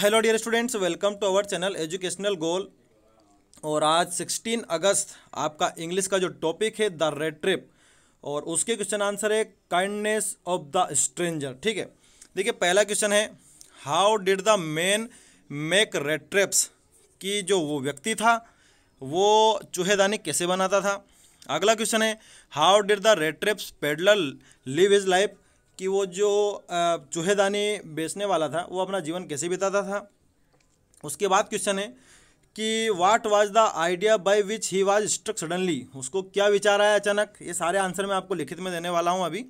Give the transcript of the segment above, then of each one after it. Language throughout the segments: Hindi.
hello dear students welcome to our channel educational goal और आज 16 अगस्त आपका इंग्लिश का जो टॉपिक है द रेड ट्रिप और उसके क्वेश्चन आंसर है काइंडनेस ऑफ द स्ट्रेंजर ठीक है देखिए पहला क्वेश्चन है how did the man make rattraps कि जो वो व्यक्ति था वो चूहेदानी कैसे बनाता था अगला क्वेश्चन है how did the rattraps peddler live his life कि वो जो चूहेदानी बेचने वाला था वो अपना जीवन कैसे बिताता था उसके बाद क्वेश्चन है कि what was the idea by which he was struck suddenly उसको क्या विचार आया अचानक ये सारे आंसर मैं आपको लिखित में देने वाला हूँ अभी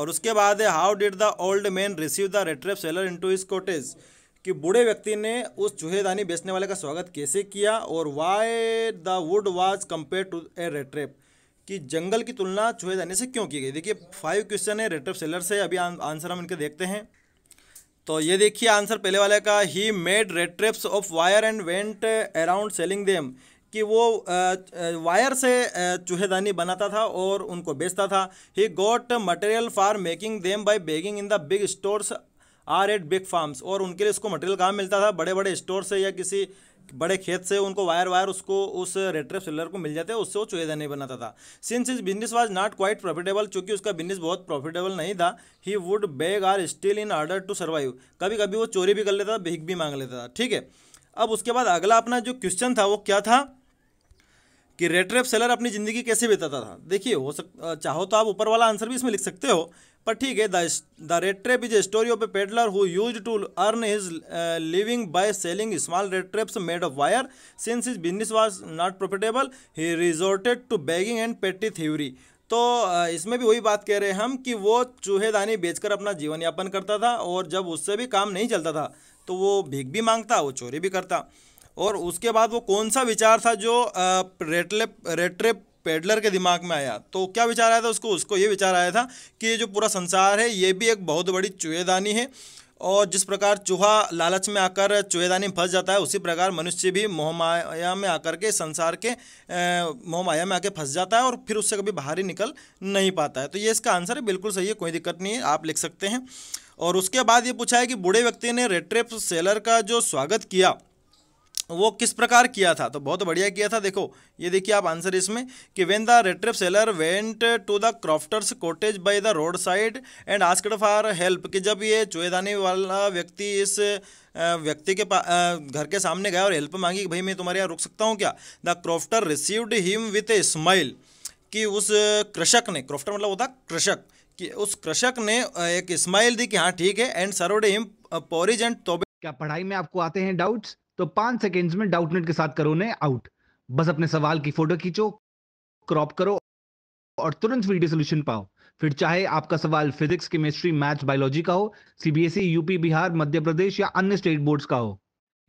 और उसके बाद है how did the old man receive the rattrap seller into his cottage कि बूढ़े व्यक्ति ने उस चूहेदानी बेचने वाले का स्वागत कैसे किया और why the wood was compare to a rattrap कि जंगल की तुलना चूहे दाने से क्यों की गई देखिए फाइव क्वेश्चन है रेट ऑफ सेलर से अभी आंसर हम इनके देखते हैं तो ये देखिए आंसर पहले वाले का ही made rat of wire and went around selling them कि वो वायर से चूहेदानी बनाता था और उनको बेचता था he got material for making them by begging in the big stores or at big farms और उनके लिए उसको मटेरियल कहाँ मिलता था बड़े बड़े स्टोर से या किसी बड़े खेत से उनको वायर वायर उसको उस रेट्रेप सेलर को मिल जाते उससे वो चूहेदा नहीं बनाता था since his business was not quite profitable चूंकि उसका बिजनेस बहुत प्रॉफिटेबल नहीं था he would beg or steal in order to survive कभी कभी वो चोरी भी कर लेता था भीख भी मांग लेता था ठीक है अब उसके बाद अगला अपना जो क्वेश्चन था वो क्या था कि रेट्रेप सेलर अपनी ज़िंदगी कैसे बिताता था देखिए हो सक चाहो तो आप ऊपर वाला आंसर भी इसमें लिख सकते हो पर ठीक है the rattrap is a story of a peddler who use to earn his living by selling small rat made of wire since his business was not profitable he resorted to begging and petty thievery तो uh, इसमें भी वही बात कह रहे हैं हम कि वो चूहेदानी बेचकर अपना जीवन यापन करता था और जब उससे भी काम नहीं चलता था तो वो भीख भी मांगता वो चोरी भी करता और उसके बाद वो कौन सा विचार था जो रेटलेप uh, रेट्रेप पेडलर के दिमाग में आया तो क्या विचार आया था उसको उसको ये विचार आया था कि ये जो पूरा संसार है ये भी एक बहुत बड़ी चूहेदानी है और जिस प्रकार चूहा लालच में आकर चूहेदानी में फंस जाता है उसी प्रकार मनुष्य भी मोहमाया में आकर के संसार के मोहमाया में आके फंस जाता है और फिर उससे कभी बाहर ही निकल नहीं पाता है तो ये इसका आंसर है बिल्कुल सही है कोई दिक्कत नहीं है आप लिख सकते हैं और उसके बाद ये पूछा है कि बूढ़े व्यक्ति ने रेट्रेप सेलर का जो स्वागत किया वो किस प्रकार किया था तो बहुत बढ़िया किया था देखो ये देखिए आप आंसर इसमें कि when the rattrap seller went to the crofter's cottage by the road side and asked for help कि जब ये चोएदानी वाला व्यक्ति इस व्यक्ति के घर के सामने गया और हेल्प मांगी कि भाई मैं तुम्हारे यहाँ रुक सकता हूँ क्या the crofter received him with a smile कि उस कृषक ने क्रॉफ्टर मतलब होता कृषक कि उस कृषक ने एक स्माइल दी कि हाँ ठीक है and served him porridge and tobacco क्या पढ़ाई में आपको आते हैं डाउट्स तो पांच सेकेंड्स में डाउटनेट के साथ करो ने आउट बस अपने सवाल की फोटो खींचो क्रॉप करो और तुरंत वीडियो सोल्यूशन पाओ फिर चाहे आपका सवाल फिजिक्स केमिस्ट्री मैथ्स बायोलॉजी का हो CBSE UP e, Bihar Madhya Pradesh या अन्य स्टेट बोर्ड्स का हो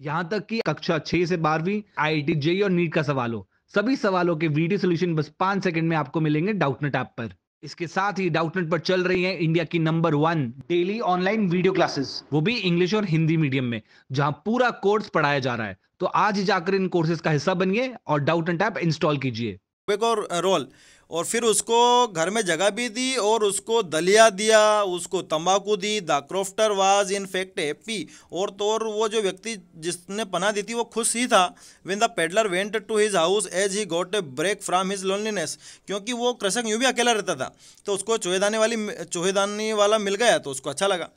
यहाँ तक कि कक्षा छह से बारहवीं आई आई जेई और नीट का सवाल हो सभी सवालों के वीडियो सोल्यूशन बस पांच सेकंड में आपको मिलेंगे डाउटनेट ऐप पर इसके साथ ही डाउटनेट पर चल रही है इंडिया की number one daily online video classes वो भी इंग्लिश और हिंदी मीडियम में जहां पूरा कोर्स पढ़ाया जा रहा है तो आज ही जाकर इन कोर्सेज का हिस्सा बनिए और डाउटनेट ऐप इंस्टॉल कीजिए और रोल और फिर उसको घर में जगह भी दी और उसको दलिया दिया उसको तंबाकू दी the crofter was in fact happy और तो और वो जो व्यक्ति जिसने पना दी थी वो खुश ही था when the peddler went to his house as he got a break from his loneliness क्योंकि वो कृषक यूँ भी अकेला रहता था तो उसको चोहेदानी वाली चोहेदानी वाला मिल गया तो उसको अच्छा लगा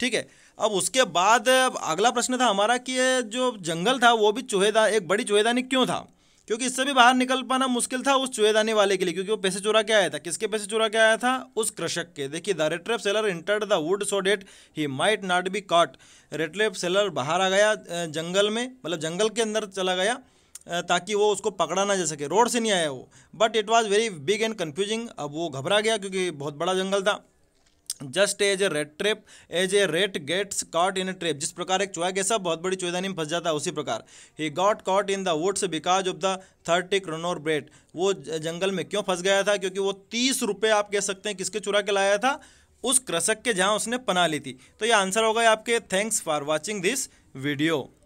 ठीक है अब उसके बाद अगला प्रश्न था हमारा कि जो जंगल था वो भी चोहेदा एक बड़ी चोहेदानी क्यों था क्योंकि इससे भी बाहर निकल पाना मुश्किल था उस दाने वाले के लिए क्योंकि वो पैसे चुरा के आया था किसके पैसे चुरा के आया था उस कृषक के देखिए the rattrap seller entered the wood so that he might not be caught rattrap seller बाहर आ गया जंगल में मतलब जंगल के अंदर चला गया ताकि वो उसको पकड़ा ना जा सके रोड से नहीं आया वो but it was very big and confusing अब वो घबरा गया क्योंकि बहुत बड़ा जंगल था just as a rattrap as a rat gets caught in a trap जिस प्रकार एक चूहा कैसा बहुत बड़ी चौधानी में फंस जाता है उसी प्रकार ही got caught in the woods because of the thirty kronor bread वो जंगल में क्यों फंस गया था क्योंकि वो तीस रुपये आप कह सकते हैं किसके चुरा के लाया था उस कृषक के जहाँ उसने पना ली थी तो ये आंसर होगा आपके thanks for watching this video